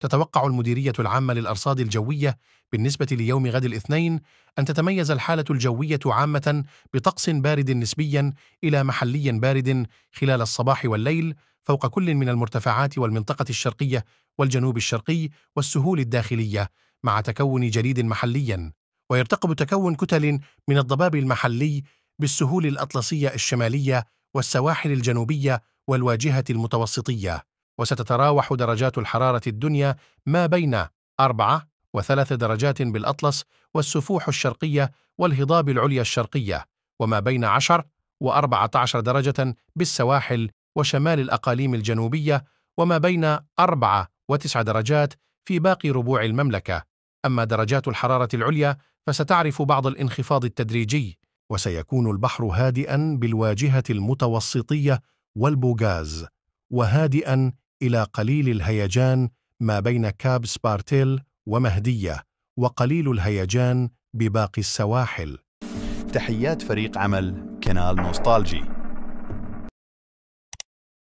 تتوقع المديرية العامة للأرصاد الجوية بالنسبة ليوم غد الاثنين أن تتميز الحالة الجوية عامة بطقس بارد نسبيا إلى محلي بارد خلال الصباح والليل فوق كل من المرتفعات والمنطقة الشرقية والجنوب الشرقي والسهول الداخلية مع تكون جليد محليا ويرتقب تكون كتل من الضباب المحلي بالسهول الأطلسية الشمالية والسواحل الجنوبية والواجهة المتوسطية وستتراوح درجات الحرارة الدنيا ما بين أربعة وثلاث درجات بالأطلس والسفوح الشرقية والهضاب العليا الشرقية وما بين 10 و14 درجة بالسواحل وشمال الأقاليم الجنوبية وما بين أربعة وتسع درجات في باقي ربوع المملكة أما درجات الحرارة العليا فستعرف بعض الانخفاض التدريجي وسيكون البحر هادئا بالواجهة المتوسطية والبوغاز وهادئا إلى قليل الهيجان ما بين كاب سبارتيل ومهدية وقليل الهيجان بباقي السواحل تحيات فريق عمل كنال نوستالجي